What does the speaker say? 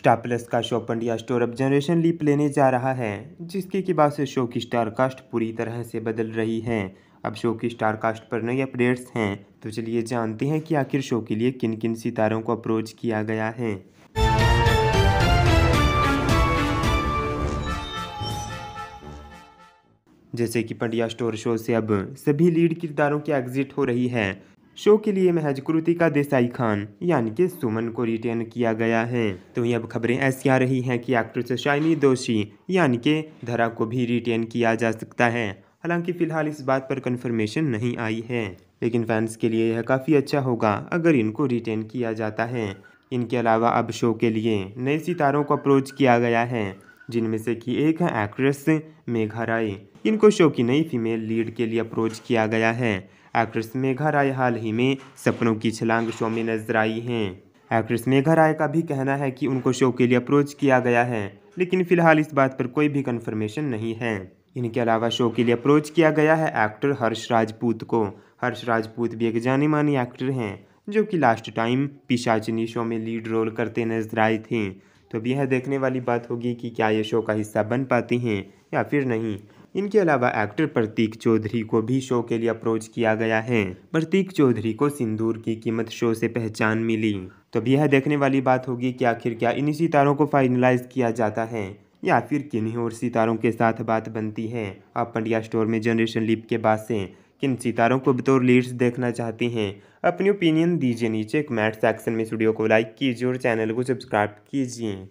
star Plus का show Pandya Store अब generation leap लेने जा रहा है जिसके के बाद से शो की स्टार कास्ट पूरी तरह से बदल रही है अब शो की स्टार कास्ट पर नए अपडेट्स हैं तो चलिए जानते हैं कि आखिर शो के लिए किन किन सितारों को अप्रोच किया गया है जैसे कि पंडिया स्टोर शो से अब सभी लीड किरदारों की एग्जिट हो रही है शो के लिए महज कृतिका देसाई खान यानी कि सुमन को रिटेन किया गया है तो ये अब खबरें ऐसी आ रही हैं कि एक्ट्रेस शाइनी दोषी यानी कि धरा को भी रिटेन किया जा सकता है हालांकि फिलहाल इस बात पर कंफर्मेशन नहीं आई है लेकिन फैंस के लिए यह काफ़ी अच्छा होगा अगर इनको रिटेन किया जाता है इनके अलावा अब शो के लिए नए सितारों को अप्रोच किया गया है जिनमें से कि एक है एक्ट्रेस मेघा राय इनको शो की नई फीमेल लीड के लिए अप्रोच किया गया है एक्ट्रेस मेघा राय हाल ही में सपनों की छलांग शो में नजर आई हैं एक्ट्रेस मेघा राय का भी कहना है कि उनको शो के लिए अप्रोच किया गया है लेकिन फिलहाल इस बात पर कोई भी कन्फर्मेशन नहीं है इनके अलावा शो के लिए अप्रोच किया गया है एक्टर हर्ष राजपूत को हर्ष राजपूत भी एक जानी मानी एक्टर हैं जो कि लास्ट टाइम पिशाचिनी शो में लीड रोल करते नजर आए थे तो अब यह देखने वाली बात होगी कि क्या ये शो का हिस्सा बन पाती हैं या फिर नहीं इनके अलावा एक्टर प्रतीक चौधरी को भी शो के लिए अप्रोच किया गया है प्रतीक चौधरी को सिंदूर की कीमत शो से पहचान मिली तो अब यह देखने वाली बात होगी कि आखिर क्या इन्हीं सितारों को फाइनलाइज किया जाता है या फिर किन्हीं और सितारों के साथ बात बनती है आप पंडिया स्टोर में जनरेशन लिप के बाद से किन सितारों को बतौर लीड्स देखना चाहती हैं अपनी ओपिनियन दीजिए नीचे कमेंट सेक्शन में इस वीडियो को लाइक कीजिए और चैनल को सब्सक्राइब कीजिए